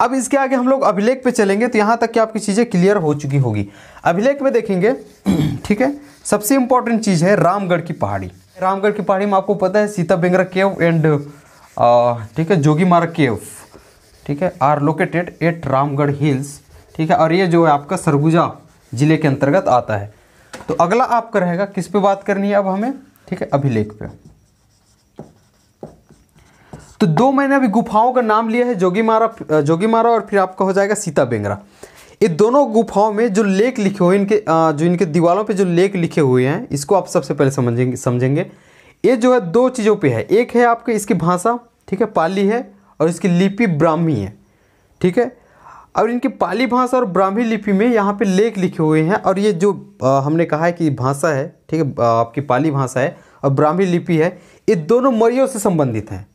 अब इसके आगे हम लोग अभिलेख पे चलेंगे तो यहाँ तक कि आपकी चीज़ें क्लियर हो चुकी होगी अभिलेख में देखेंगे ठीक है सबसे इंपॉर्टेंट चीज़ है रामगढ़ की पहाड़ी रामगढ़ की पहाड़ी में आपको पता है सीता बेंगरा केव एंड ठीक है जोगी मार्ग केव ठीक है are located at Ramgarh hills ठीक है और ये जो है आपका सरगुजा ज़िले के अंतर्गत आता है तो अगला आपका रहेगा किस पे बात करनी है अब हमें ठीक है अभिलेख पे तो दो मैंने अभी गुफाओं का नाम लिया है जोगी मारा जोगी मारा और फिर आपका हो जाएगा सीता बेंगरा ये दोनों गुफाओं में जो लेख लिखे हुए इनके जो इनके दीवारों पे जो लेख लिखे हुए हैं इसको आप सबसे पहले समझेंगे समझेंगे ये जो है दो चीज़ों पे है एक है आपके इसकी भाषा ठीक है पाली है और इसकी लिपि ब्राह्मी है ठीक है और इनकी पाली भाषा और ब्राह्मी लिपि में यहाँ पर लेख लिखे हुए हैं और ये जो हमने कहा है कि भाषा है ठीक है आपकी पाली भाषा है और ब्राह्मी लिपि है ये दोनों मरियो से संबंधित हैं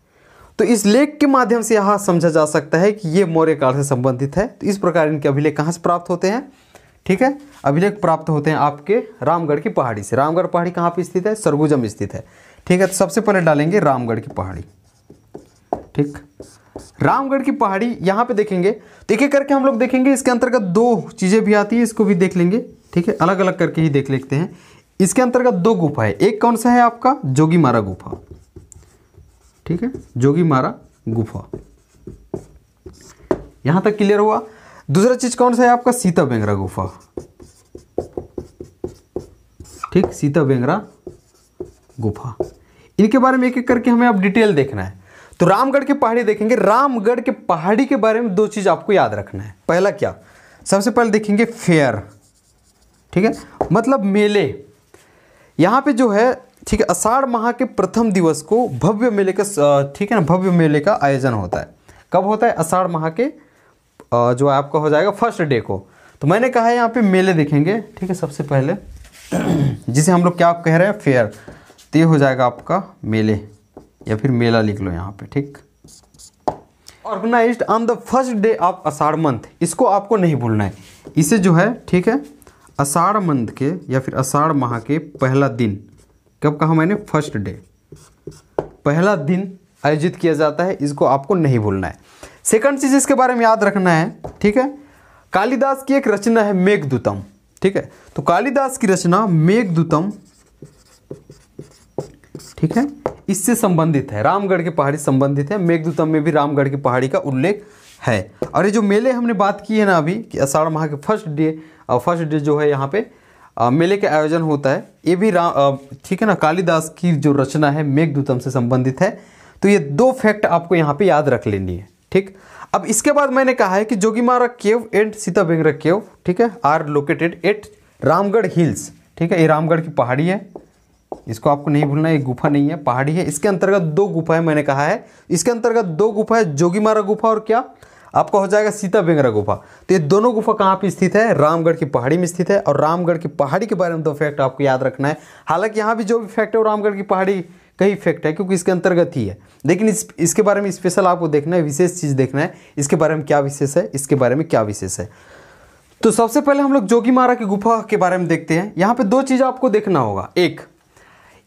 तो इस लेख के माध्यम से यहाँ समझा जा सकता है कि ये मौर्य काल से संबंधित है तो इस प्रकार इनके अभिलेख कहाँ से प्राप्त होते हैं ठीक है अभिलेख प्राप्त होते हैं आपके रामगढ़ की पहाड़ी से रामगढ़ पहाड़ी कहाँ पर स्थित है सरगुजम स्थित है ठीक है तो सबसे पहले डालेंगे रामगढ़ की पहाड़ी ठीक रामगढ़ की पहाड़ी यहाँ पे देखेंगे तो एक एक करके हम लोग देखेंगे इसके अंतर्गत दो चीज़ें भी आती है इसको भी देख लेंगे ठीक है अलग अलग करके ही देख लेते हैं इसके अंतर्गत दो गुफा है एक कौन सा है आपका जोगी मारा गुफा ठीक है जोगी मारा गुफा यहां तक क्लियर हुआ दूसरा चीज कौन सा है आपका सीता बेंगरा गुफा ठीक सीता बेंगरा गुफा इनके बारे में एक एक करके हमें अब डिटेल देखना है तो रामगढ़ के पहाड़ी देखेंगे रामगढ़ के पहाड़ी के बारे में दो चीज आपको याद रखना है पहला क्या सबसे पहले देखेंगे फेयर ठीक है मतलब मेले यहां पे जो है ठीक है अषाढ़ माह के प्रथम दिवस को भव्य मेले का ठीक है ना भव्य मेले का आयोजन होता है कब होता है अषाढ़ माह के जो आपका हो जाएगा फर्स्ट डे को तो मैंने कहा है यहाँ पे मेले देखेंगे ठीक है सबसे पहले जिसे हम लोग क्या कह रहे हैं फेयर तो ये हो जाएगा आपका मेले या फिर मेला लिख लो यहाँ पे ठीक organise on the first day of Ashadh month इसको आपको नहीं भूलना है इसे जो है ठीक है आषाढ़ मंथ के या फिर आषाढ़ माह के पहला दिन कब कहा मैंने फर्स्ट डे पहला दिन आयोजित किया जाता है इसको आपको नहीं भूलना है सेकंड चीज़ इसके बारे में याद रखना है ठीक है कालिदास की एक रचना है मेघदूतम ठीक है तो कालिदास की रचना मेघदूतम ठीक है इससे संबंधित है रामगढ़ की पहाड़ी संबंधित है मेघदूतम में भी रामगढ़ की पहाड़ी का उल्लेख है और ये जो मेले हमने बात की है ना अभी कि अषाढ़ माह के फर्स्ट डे फर्स्ट डे जो है यहाँ पे मेले का आयोजन होता है ये भी राम ठीक है ना कालिदास की जो रचना है मेघदूतम से संबंधित है तो ये दो फैक्ट आपको यहाँ पे याद रख लेनी है ठीक अब इसके बाद मैंने कहा है कि Jogimara cave and Sita Bengra cave ठीक है are located at Ramgarh hills ठीक है ये रामगढ़ की पहाड़ी है इसको आपको नहीं भूलना ये गुफा नहीं है पहाड़ी है इसके अंतर्गत दो गुफाएं मैंने कहा है इसके अंतर्गत दो गुफा है जोगीमारा गुफा और क्या आपका हो जाएगा सीता बेंगरा गुफा तो ये दोनों गुफा कहाँ पर स्थित है रामगढ़ की पहाड़ी में स्थित है और रामगढ़ की पहाड़ी के बारे में दो तो फैक्ट आपको याद रखना है हालांकि यहाँ भी जो भी फैक्ट है वो रामगढ़ की पहाड़ी का ही फैक्ट है क्योंकि इसके अंतर्गत ही है लेकिन इस इसके बारे में स्पेशल आपको देखना है विशेष चीज़ देखना है इसके बारे में क्या विशेष है इसके बारे में क्या विशेष है तो सबसे पहले हम लोग जोगी मारा की गुफा के बारे में देखते हैं यहाँ पे दो चीज़ आपको देखना होगा एक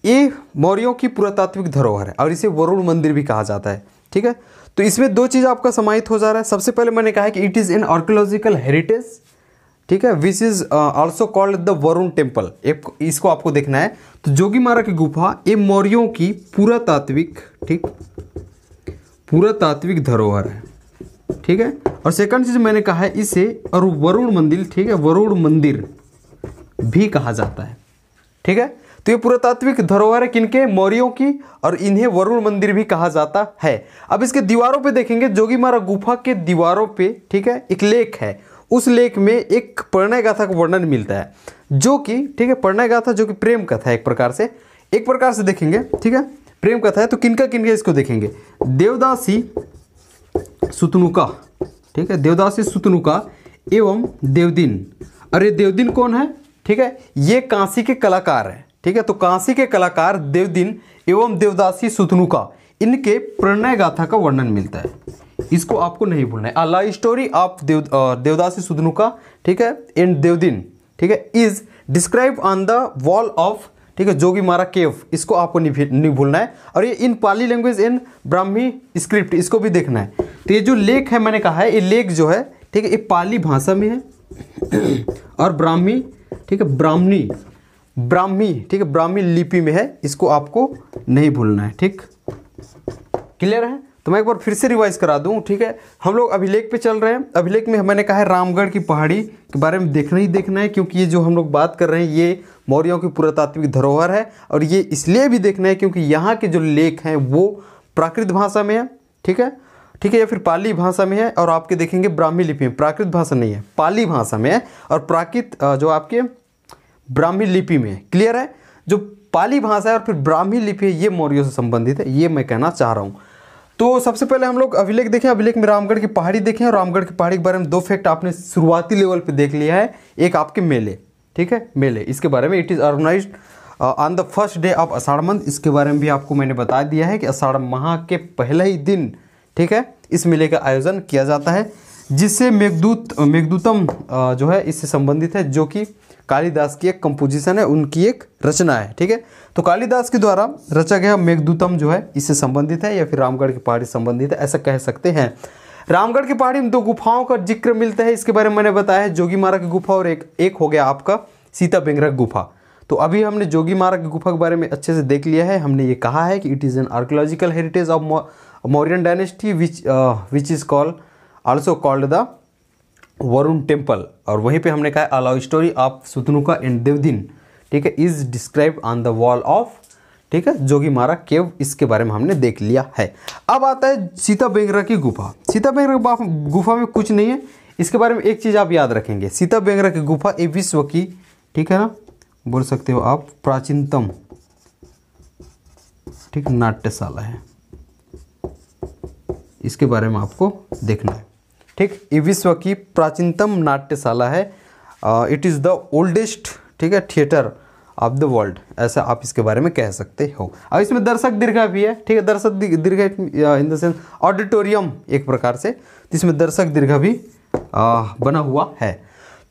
ये मौर्यों की पुरातात्विक धरोहर है और इसे वरुण मंदिर भी कहा जाता है ठीक है तो इसमें दो चीज़ आपका समाहित हो जा रहा है सबसे पहले मैंने कहा है कि it is an archaeological heritage ठीक है which is also called the Varun temple इसको आपको देखना है तो जोगी मारा की गुफा ये मौर्यों की पुरातात्विक ठीक पुरातात्विक धरोहर है ठीक है और सेकंड चीज़ मैंने कहा है इसे और वरुण मंदिर ठीक है वरुण मंदिर भी कहा जाता है ठीक है तो ये पुरातात्विक धरोहर है किनके मौर्यों की और इन्हें वरुण मंदिर भी कहा जाता है अब इसके दीवारों पे देखेंगे जोगी मारा गुफा के दीवारों पे ठीक है एक लेख है उस लेख में एक प्रणय गाथा का वर्णन मिलता है जो कि ठीक है प्रणय गाथा जो कि प्रेम कथा है एक प्रकार से एक प्रकार से देखेंगे ठीक है प्रेम कथा है तो किनका किनका इसको देखेंगे देवदासी सुतनुका ठीक है देवदासी सुतनुका एवं देवदिन अरे देवदिन कौन है ठीक है ये कांसी के कलाकार हैं ठीक है तो कांसी के कलाकार देवदिन एवं देवदासी सुतनु का इनके प्रणय गाथा का वर्णन मिलता है इसको आपको नहीं भूलना है love story of Dev devadasi Sutanu का ठीक है एंड देवदिन ठीक है is describe on the wall of ठीक है जोगी मारा केव इसको आपको नहीं भूलना है और ये in Pali language in Brahmi script इसको भी देखना है तो ये जो लेख है मैंने कहा है ये लेख जो है ठीक है ये पाली भाषा में है और ब्राह्मी ठीक है ब्राह्मणी ब्राह्मी ठीक है ब्राह्मी लिपि में है इसको आपको नहीं भूलना है ठीक क्लियर है तो मैं एक बार फिर से रिवाइज करा दूं ठीक है हम लोग अभिलेख पे चल रहे हैं अभिलेख में मैंने कहा है रामगढ़ की पहाड़ी के बारे में देखना ही देखना है क्योंकि ये जो हम लोग बात कर रहे हैं ये मौर्यों की पुरातात्विक धरोहर है और ये इसलिए भी देखना है क्योंकि यहाँ के जो लेख हैं वो प्राकृत भाषा में है ठीक है ठीक है या फिर पाली भाषा में है और आपके देखेंगे ब्राह्मी लिपि में प्राकृत भाषा नहीं है पाली भाषा में है और प्राकृत जो आपके ब्राह्मी लिपि में क्लियर है जो पाली भाषा है और फिर ब्राह्मी लिपि है ये मौर्यों से संबंधित है ये मैं कहना चाह रहा हूँ तो सबसे पहले हम लोग अभिलेख देखें अभिलेख में रामगढ़ की पहाड़ी देखें और रामगढ़ की पहाड़ी के बारे में दो फैक्ट आपने शुरुआती लेवल पे देख लिया है एक आपके मेले ठीक है मेले इसके बारे में it is organise on the first day of Ashadh month इसके बारे में भी आपको मैंने बता दिया है कि अषाढ़ माह के पहले ही दिन ठीक है इस मेले का आयोजन किया जाता है जिससे मेघदूत मेघदूतम uh, जो है इससे संबंधित है जो कि कालिदास की एक कंपोजिशन है उनकी एक रचना है ठीक है तो कालिदास के द्वारा रचा गया मेघदूतम जो है इससे संबंधित है या फिर रामगढ़ की पहाड़ी संबंधित है ऐसा कह सकते हैं रामगढ़ की पहाड़ी में दो गुफाओं का जिक्र मिलता है इसके बारे में मैंने बताया है जोगी मारा की गुफा और एक एक हो गया आपका सीता बेंगरक गुफा तो अभी हमने जोगी मारा की गुफा के बारे में अच्छे से देख लिया है हमने ये कहा है कि it is an archaeological heritage of Mauryan dynasty which which is called also called the Varun temple और वहीं पे हमने कहा a love story of Sutanuka and Devdin ठीक है is describe on the wall of ठीक है जोगी मारा केव इसके बारे में हमने देख लिया है अब आता है सीता बेंगरा की गुफा सीता बेंगरा गुफा में कुछ नहीं है इसके बारे में एक चीज़ आप याद रखेंगे सीता बेंगरा की गुफा ए विश्व की ठीक है ना बोल सकते हो आप प्राचीनतम ठीक नाट्यशाला है इसके बारे में आपको देखना है ठीक ये विश्व की प्राचीनतम नाट्यशाला है इट इज़ द ओल्डेस्ट ठीक है थिएटर ऑफ द वर्ल्ड ऐसा आप इसके बारे में कह सकते हो और इसमें दर्शक दीर्घा भी है ठीक है दर्शक दीर्घा इन द सेंस ऑडिटोरियम एक प्रकार से जिसमें तो इसमें दर्शक दीर्घा भी आ, बना हुआ है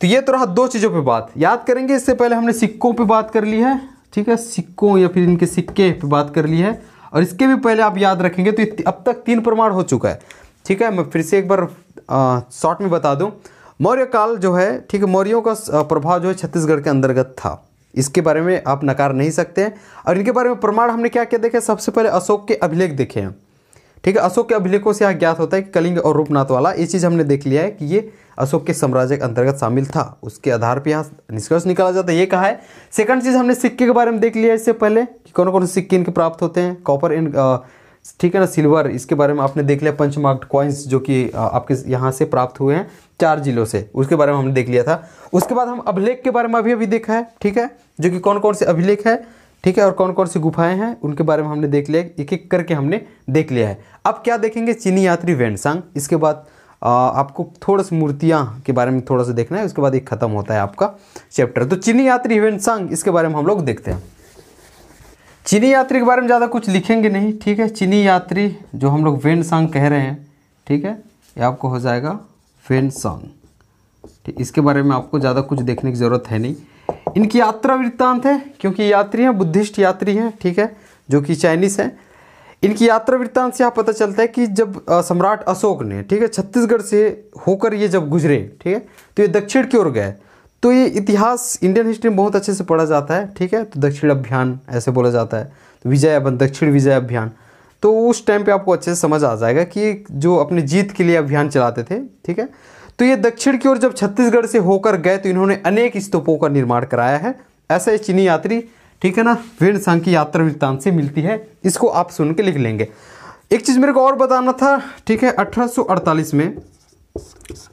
तो ये तो रहा दो चीज़ों पे बात याद करेंगे इससे पहले हमने सिक्कों पे बात कर ली है ठीक है सिक्कों या फिर इनके सिक्के पे बात कर ली है और इसके भी पहले आप याद रखेंगे तो अब तक तीन प्रमाण हो चुका है ठीक है मैं फिर से एक बार शॉर्ट में बता दूं मौर्य काल जो है ठीक है मौर्यों का प्रभाव जो है छत्तीसगढ़ के अंतर्गत था इसके बारे में आप नकार नहीं सकते हैं और इनके बारे में प्रमाण हमने क्या क्या देखे सबसे पहले अशोक के अभिलेख देखे हैं ठीक है अशोक के अभिलेखों से यह ज्ञात होता है कि कलिंग और रूपनाथ वाला ये चीज़ हमने देख लिया है कि ये अशोक के साम्राज्य के अंतर्गत शामिल था उसके आधार पर यहाँ निष्कर्ष निकाला जाता है ये कहा है सेकंड चीज़ हमने सिक्के के बारे में देख लिया इससे पहले कि कौन कौन से सिक्के इनके प्राप्त होते हैं कॉपर इन ठीक है ना सिल्वर इसके बारे में आपने देख लिया पंचमार्क कॉइन्स जो कि आपके यहाँ से प्राप्त हुए हैं चार जिलों से उसके बारे में हमने देख लिया था उसके बाद हम अभिलेख के बारे में अभी अभी देखा है ठीक है जो कि कौन कौन से अभिलेख है ठीक है और कौन कौन सी गुफाएं हैं उनके बारे में हमने देख लिया एक एक करके हमने देख लिया है अब क्या देखेंगे चीनी यात्री वेंडसंग इसके बाद आपको थोड़ा सा मूर्तियाँ के बारे में थोड़ा सा देखना है उसके बाद एक खत्म होता है आपका चैप्टर तो चीनी यात्री वेंडसंग इसके बारे में हम लोग देखते हैं चीनी यात्री के बारे में ज़्यादा कुछ लिखेंगे नहीं ठीक है चीनी यात्री जो हम लोग वेन सांग कह रहे हैं ठीक है ये आपको हो जाएगा वेन सांग ठीक इसके बारे में आपको ज़्यादा कुछ देखने की ज़रूरत है नहीं इनकी यात्रा वृत्तांत है क्योंकि यात्री हैं बुद्धिस्ट यात्री हैं ठीक है जो कि चाइनीस हैं इनकी यात्रा वृत्तांत से यहाँ पता चलता है कि जब सम्राट अशोक ने ठीक है छत्तीसगढ़ से होकर ये जब गुजरे ठीक है तो ये दक्षिण की ओर गए तो ये इतिहास इंडियन हिस्ट्री में बहुत अच्छे से पढ़ा जाता है ठीक है तो दक्षिण अभियान ऐसे बोला जाता है तो विजय अभियान दक्षिण विजय अभियान तो उस टाइम पे आपको अच्छे से समझ आ जाएगा कि जो अपने जीत के लिए अभियान चलाते थे ठीक है तो ये दक्षिण की ओर जब छत्तीसगढ़ से होकर गए तो इन्होंने अनेक स्तूपों का निर्माण कराया है ऐसे चीनी यात्री ठीक है ना वीर संघ की यात्रा वृत्तांत से मिलती है इसको आप सुन के लिख लेंगे एक चीज़ मेरे को और बताना था ठीक है अठारह में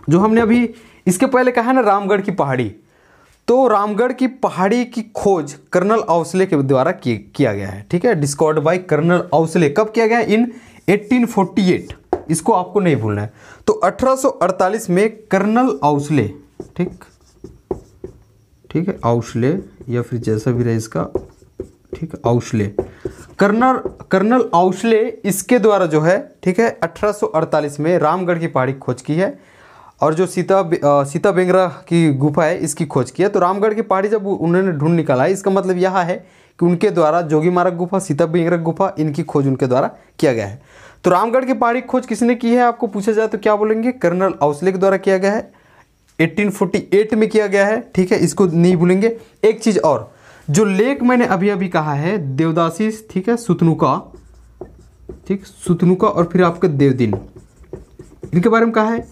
जो हमने अभी इसके पहले कहा है ना रामगढ़ की पहाड़ी तो रामगढ़ की पहाड़ी की खोज कर्नल औसले के द्वारा किया गया है ठीक है डिस्कॉर्ड बाई कर्नल औसले कब किया गया इन 1848 इसको आपको नहीं भूलना है तो 1848 में कर्नल औसले ठीक ठीक है औसले या फिर जैसा भी रहे इसका ठीक औसले कर्नल कर्नल औसले इसके द्वारा जो है ठीक है 1848 में रामगढ़ की पहाड़ी खोज की है और जो सीता सीता बेंगरा की गुफा है इसकी खोज की है तो रामगढ़ की पहाड़ी जब उन्होंने ढूंढ निकाला है इसका मतलब यह है कि उनके द्वारा जोगी मारक गुफा सीता बेंगरा गुफा इनकी खोज उनके द्वारा किया गया है तो रामगढ़ की पहाड़ी खोज किसने की है आपको पूछा जाए तो क्या बोलेंगे कर्नल औसले के द्वारा किया गया है 1848 में किया गया है ठीक है इसको नहीं भूलेंगे एक चीज़ और जो लेक मैंने अभी अभी कहा है देवदासी ठीक है सुतनुका ठीक सुतनुका और फिर आपका देवदिन इनके बारे में कहा है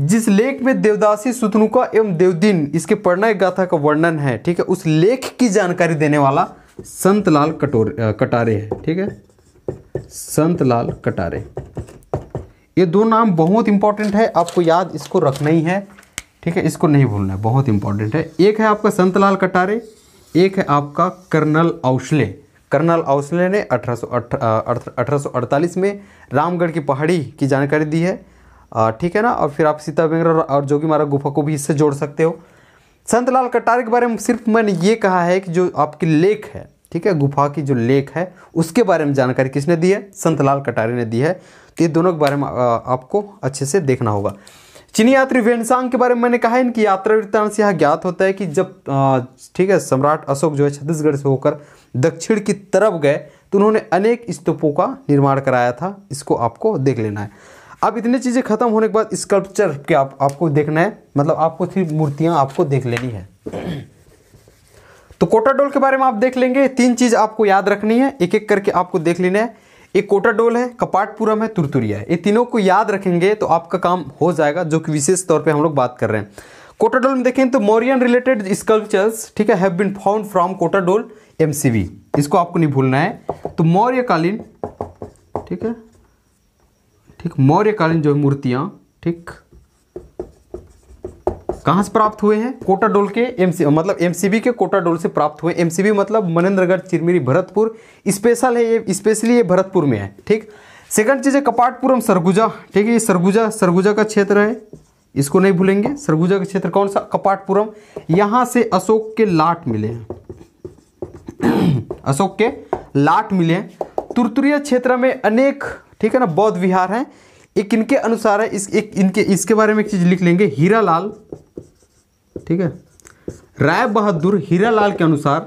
जिस लेख में देवदासी सुतनुका एवं देवदीन इसके प्रणय गाथा का वर्णन है ठीक है उस लेख की जानकारी देने वाला संतलाल कटोर कटारे है ठीक है संतलाल कटारे ये दो नाम बहुत इंपॉर्टेंट है आपको याद इसको रखना ही है ठीक है इसको नहीं भूलना है बहुत इंपॉर्टेंट है एक है आपका संतलाल कटारे एक है आपका कर्नल औसले कर्नल औसले ने अठारह सौ में रामगढ़ की पहाड़ी की जानकारी दी है ठीक है ना और फिर आप सीता बेगर और जोगी मारा गुफा को भी इससे जोड़ सकते हो संतलाल कटारे के बारे में सिर्फ मैंने ये कहा है कि जो आपकी लेख है ठीक है गुफा की जो लेख है उसके बारे में जानकारी किसने दी है संतलाल कटारे ने दी है तो ये दोनों के बारे में आपको अच्छे से देखना होगा चीनी यात्री वेनसांग के बारे में मैंने कहा है इनकी यात्रा वृत्तांत से यह ज्ञात होता है कि जब ठीक है सम्राट अशोक जो है छत्तीसगढ़ से होकर दक्षिण की तरफ गए तो उन्होंने अनेक स्तूपों का निर्माण कराया था इसको आपको देख लेना है अब इतनी चीज़ें खत्म होने के बाद स्कल्पचर के आप आपको देखना है मतलब आपको सिर्फ मूर्तियाँ आपको देख लेनी है तो कोटाडोल के बारे में आप देख लेंगे तीन चीज़ आपको याद रखनी है एक एक करके आपको देख लेना है एक कोटाडोल है कपाटपुरम है तुरतुरिया है ये तीनों को याद रखेंगे तो आपका काम हो जाएगा जो कि विशेष तौर पे हम लोग बात कर रहे हैं कोटाडोल में देखें तो मौर्यन रिलेटेड स्कल्पचर्स ठीक है हैव बीन फाउंड फ्रॉम डोल एमसीबी इसको आपको नहीं भूलना है तो मौर्यकालीन ठीक है ठीक मौर्यकालीन जो है मूर्तियां ठीक कहां से प्राप्त हुए हैं कोटाडोल के एमसी मतलब एमसीबी के कोटाडोल से प्राप्त हुए एमसीबी मतलब मनेन्द्रगढ़ चिरमिरी भरतपुर स्पेशल है ये स्पेशली ये भरतपुर में है ठीक सेकंड चीज़ है कपाटपुरम सरगुजा ठीक है ये सरगुजा सरगुजा का क्षेत्र है इसको नहीं भूलेंगे सरगुजा का क्षेत्र कौन सा कपाटपुरम यहां से अशोक के लाट मिले हैं अशोक के लाट मिले हैं तुरतुरिया क्षेत्र में अनेक ठीक है ना बौद्ध विहार है एक इनके अनुसार है इस एक इनके इसके बारे में एक चीज़ लिख लेंगे हीरा लाल ठीक है राय बहादुर हीरा लाल के अनुसार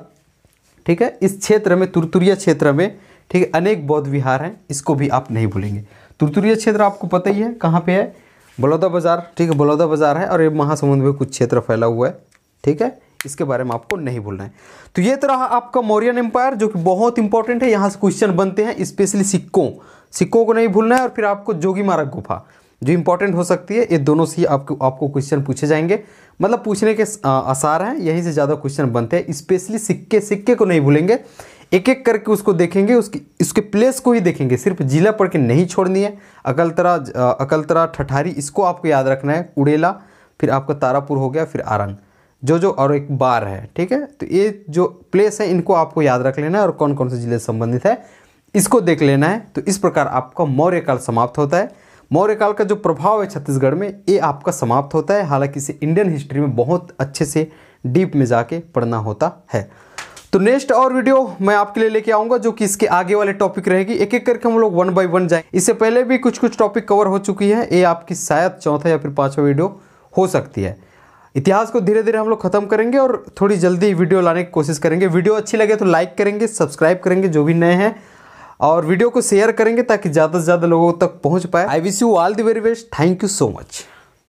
ठीक है इस क्षेत्र में तुरतुरिया क्षेत्र में ठीक है अनेक बौद्ध विहार हैं इसको भी आप नहीं भूलेंगे तुरतुरिया क्षेत्र आपको पता ही है कहाँ पे है बलौदा बाज़ार ठीक है बलौदा बाज़ार है और ये महासमुंद में कुछ क्षेत्र फैला हुआ है ठीक है इसके बारे में आपको नहीं भूलना है तो ये तो रहा आपका मौर्यन एम्पायर जो कि बहुत इंपॉर्टेंट है यहाँ से क्वेश्चन बनते हैं स्पेशली सिक्कों सिक्कों को नहीं भूलना है और फिर आपको जोगी मारक गुफा जो इम्पोर्टेंट हो सकती है ये दोनों से आपको आपको क्वेश्चन पूछे जाएंगे मतलब पूछने के आसार हैं यहीं से ज़्यादा क्वेश्चन बनते हैं स्पेशली सिक्के सिक्के को नहीं भूलेंगे एक एक करके उसको देखेंगे उसकी उसके प्लेस को ही देखेंगे सिर्फ जिला पढ़ के नहीं छोड़नी है अकलतरा अकलतरा ठठारी इसको आपको याद रखना है उड़ेला फिर आपका तारापुर हो गया फिर आरंग जो जो और एक बार है ठीक है तो ये जो प्लेस है इनको आपको याद रख लेना है और कौन कौन से ज़िले से संबंधित है इसको देख लेना है तो इस प्रकार आपका मौर्य काल समाप्त होता है मौर्य काल का जो प्रभाव है छत्तीसगढ़ में ये आपका समाप्त होता है हालांकि इसे इंडियन हिस्ट्री में बहुत अच्छे से डीप में जाके पढ़ना होता है तो नेक्स्ट और वीडियो मैं आपके लिए लेके आऊंगा जो कि इसके आगे वाले टॉपिक रहेगी एक एक करके हम लोग वन बाय वन जाए इससे पहले भी कुछ कुछ टॉपिक कवर हो चुकी है ये आपकी शायद चौथा या फिर पाँचवा वीडियो हो सकती है इतिहास को धीरे धीरे हम लोग खत्म करेंगे और थोड़ी जल्दी वीडियो लाने की कोशिश करेंगे वीडियो अच्छी लगे तो लाइक करेंगे सब्सक्राइब करेंगे जो भी नए हैं और वीडियो को शेयर करेंगे ताकि ज़्यादा से ज़्यादा लोगों तक पहुँच पाए I wish you all the very best thank you so much